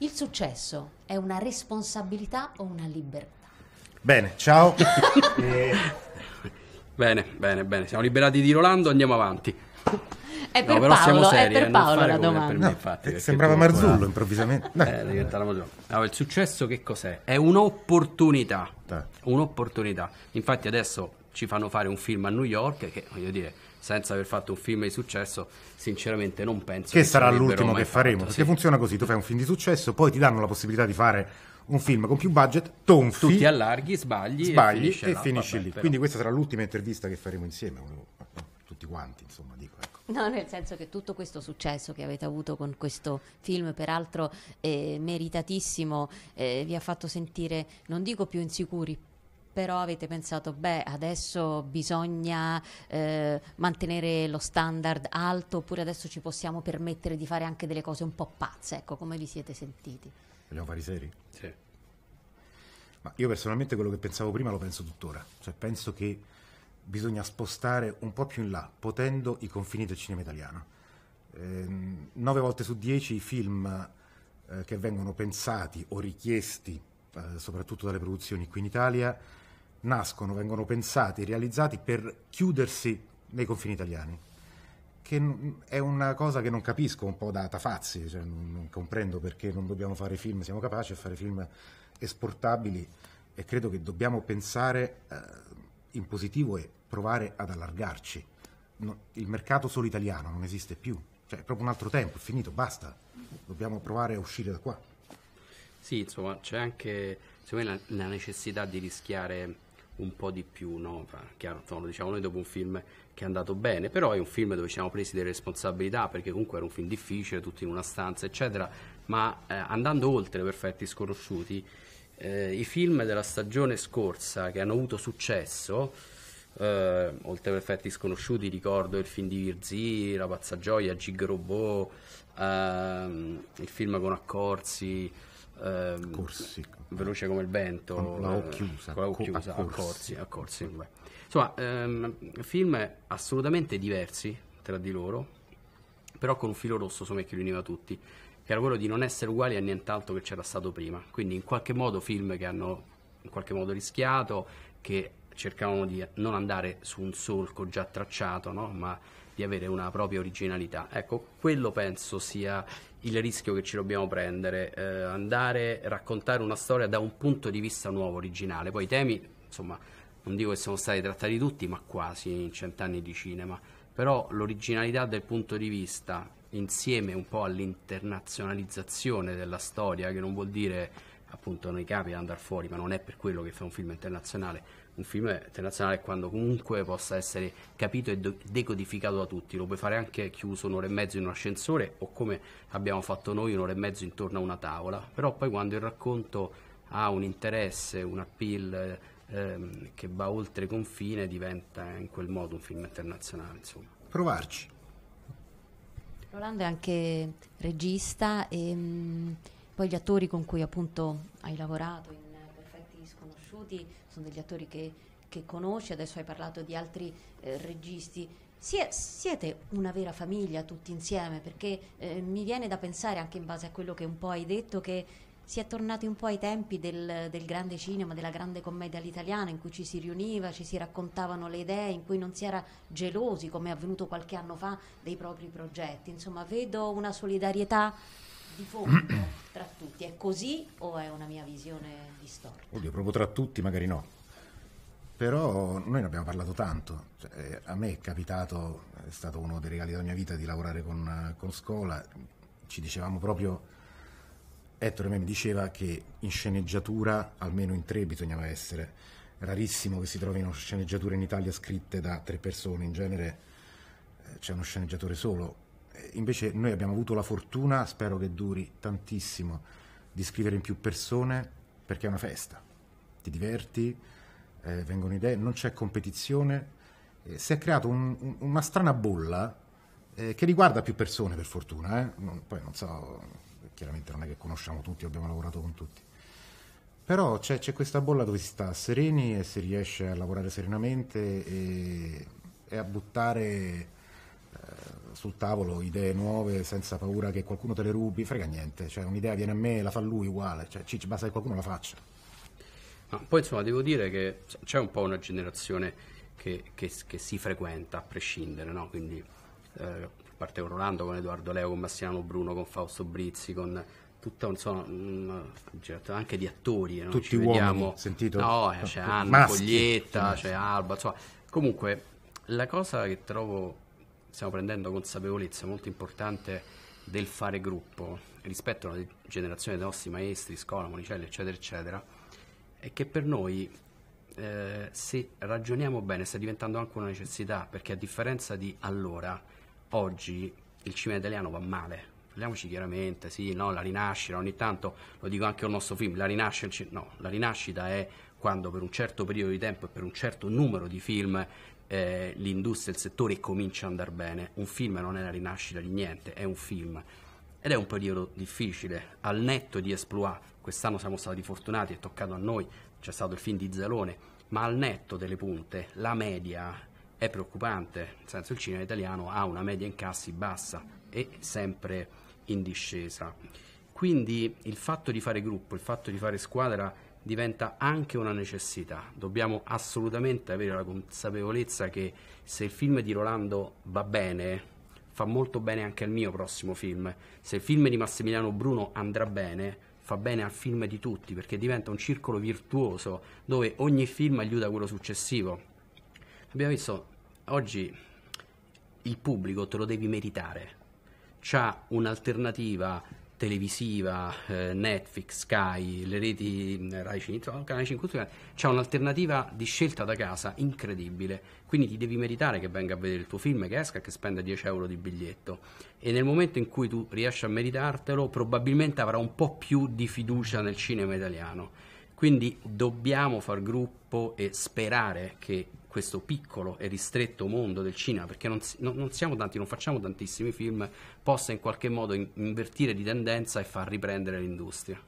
Il successo è una responsabilità o una libertà? Bene, ciao. Bene, bene, bene. Siamo liberati di Rolando, andiamo avanti. È per no, però Paolo, seri, è per eh, Paolo la domanda. Me, no, infatti, eh, sembrava eh, Marzullo ancora... improvvisamente. No. Eh, diventava allora, il successo che cos'è? È un'opportunità. Un'opportunità. Infatti adesso ci fanno fare un film a New York che, voglio dire, senza aver fatto un film di successo, sinceramente non penso che, che sarà l'ultimo che faremo. Fatto, perché funziona così: tu fai un film di successo, poi ti danno la possibilità di fare un film con più budget, tonfi. Tu ti allarghi, sbagli, sbagli e finisci, e là, finisci vabbè, lì. Però. Quindi questa sarà l'ultima intervista che faremo insieme, tutti quanti, insomma, dico. Ecco. No, nel senso che tutto questo successo che avete avuto con questo film, peraltro eh, meritatissimo, eh, vi ha fatto sentire, non dico più insicuri, però avete pensato, beh, adesso bisogna eh, mantenere lo standard alto oppure adesso ci possiamo permettere di fare anche delle cose un po' pazze? Ecco, come vi siete sentiti? Vogliamo fare i seri? Sì. Ma io personalmente quello che pensavo prima lo penso tuttora, cioè penso che bisogna spostare un po' più in là, potendo i confini del cinema italiano. Eh, nove volte su dieci i film eh, che vengono pensati o richiesti, eh, soprattutto dalle produzioni qui in Italia, nascono, vengono pensati, realizzati per chiudersi nei confini italiani, che è una cosa che non capisco, un po' da tafazzi, cioè non comprendo perché non dobbiamo fare film, siamo capaci di fare film esportabili e credo che dobbiamo pensare eh, in positivo e provare ad allargarci. No, il mercato solo italiano non esiste più, cioè è proprio un altro tempo, è finito, basta, dobbiamo provare a uscire da qua. Sì, insomma, c'è anche secondo me la, la necessità di rischiare un po' di più, no? Chiaro, lo diciamo noi dopo un film che è andato bene, però è un film dove ci siamo presi delle responsabilità perché comunque era un film difficile, tutti in una stanza, eccetera, ma eh, andando oltre Perfetti Sconosciuti, eh, i film della stagione scorsa che hanno avuto successo, eh, oltre Perfetti Sconosciuti ricordo il film di Virzi, La Pazza Gioia, Gig Robot, ehm, il film con Accorsi, ehm, corsi. veloce come il vento, con la O chiusa, con co- a, corsi. A Insomma, ehm, film assolutamente diversi tra di loro, però con un filo rosso insomma, che li univa tutti, che era quello di non essere uguali a nient'altro che c'era stato prima. Quindi in qualche modo film che hanno in qualche modo rischiato, che cercavano di non andare su un solco già tracciato, no? ma di avere una propria originalità. Ecco, quello penso sia il rischio che ci dobbiamo prendere, eh, andare a raccontare una storia da un punto di vista nuovo, originale. Poi i temi, insomma, non dico che sono stati trattati tutti, ma quasi in cent'anni di cinema. Però l'originalità del punto di vista, insieme un po' all'internazionalizzazione della storia, che non vuol dire appunto nei capi andare fuori, ma non è per quello che fa un film internazionale, un film internazionale quando comunque possa essere capito e decodificato da tutti. Lo puoi fare anche chiuso un'ora e mezzo in un ascensore o come abbiamo fatto noi un'ora e mezzo intorno a una tavola, però poi quando il racconto ha un interesse, un appeal ehm, che va oltre confine diventa in quel modo un film internazionale. Insomma. Provarci. Rolando è anche regista e mh, mm, poi gli attori con cui appunto hai lavorato sconosciuti, sono degli attori che, che conosci, adesso hai parlato di altri eh, registi. Siete una vera famiglia tutti insieme perché eh, mi viene da pensare anche in base a quello che un po' hai detto che si è tornati un po' ai tempi del, del, grande cinema, della grande commedia all'italiana, in cui ci si riuniva, ci si raccontavano le idee, in cui non si era gelosi, come è avvenuto qualche anno fa, dei propri progetti. Insomma, vedo una solidarietà di fondo tra tutti. È così o è una mia visione distorta? Oddio, proprio tra tutti magari no. Però noi ne abbiamo parlato tanto. Cioè, a me è capitato, è stato uno dei regali della mia vita, di lavorare con, con Scola. Ci dicevamo proprio... Ettore me mi diceva che in sceneggiatura almeno in tre bisognava essere. Rarissimo che si trovino sceneggiature in Italia scritte da tre persone, in genere eh, c'è uno sceneggiatore solo invece noi abbiamo avuto la fortuna, spero che duri tantissimo, di scrivere in più persone perché è una festa, ti diverti, eh, vengono idee, non c'è competizione, eh, si è creata un, un, una strana bolla eh, che riguarda più persone per fortuna, eh. non, poi non so, chiaramente non è che conosciamo tutti, abbiamo lavorato con tutti, però c'è, c'è questa bolla dove si sta sereni e si riesce a lavorare serenamente e, e a buttare eh, sul tavolo idee nuove senza paura che qualcuno te le rubi, frega niente, cioè un'idea viene a me, la fa lui uguale, cioè ci basta che qualcuno la faccia. Ma poi insomma devo dire che c'è un po' una generazione che, che, che si frequenta a prescindere, no? Quindi eh, parte con Rolando, con Edoardo Leo, con Massiano Bruno, con Fausto Brizzi, con tutta insomma, una, anche di attori. No? Tutti Ci uomini, vediamo, sentito? No, eh, c'è cioè Anna Maschi. Foglietta, c'è cioè Alba, insomma. Comunque, la cosa che trovo stiamo prendendo consapevolezza molto importante del fare gruppo rispetto alla generazione dei nostri maestri, scuola, monicelli, eccetera, eccetera, è che per noi, eh, se ragioniamo bene, sta diventando anche una necessità, perché a differenza di allora, oggi il cinema italiano va male. Parliamoci chiaramente, sì, no, la rinascita, ogni tanto lo dico anche al nostro film, la rinascita, no, la rinascita è quando per un certo periodo di tempo e per un certo numero di film eh, l'industria, il settore comincia a andare bene. Un film non è la rinascita di niente, è un film. Ed è un periodo difficile, al netto di Esploit, quest'anno siamo stati fortunati, è toccato a noi, c'è stato il film di Zalone, ma al netto delle punte la media è preoccupante, nel senso il cinema italiano ha una media in cassi bassa e sempre in discesa. Quindi il fatto di fare gruppo, il fatto di fare squadra diventa anche una necessità. Dobbiamo assolutamente avere la consapevolezza che se il film di Rolando va bene, fa molto bene anche al mio prossimo film. Se il film di Massimiliano Bruno andrà bene, fa bene al film di tutti, perché diventa un circolo virtuoso dove ogni film aiuta quello successivo. Abbiamo visto oggi il pubblico te lo devi meritare. C'ha un'alternativa televisiva, eh, Netflix, Sky, le reti mm, Rai 5, Canale 5 c'è un'alternativa di scelta da casa incredibile. Quindi ti devi meritare che venga a vedere il tuo film, che esca, che spenda 10 euro di biglietto. E nel momento in cui tu riesci a meritartelo, probabilmente avrà un po' più di fiducia nel cinema italiano. Quindi dobbiamo far gruppo e sperare che questo piccolo e ristretto mondo del cinema, perché non, non, non siamo tanti, non facciamo tantissimi film, possa in qualche modo in, invertire di tendenza e far riprendere l'industria.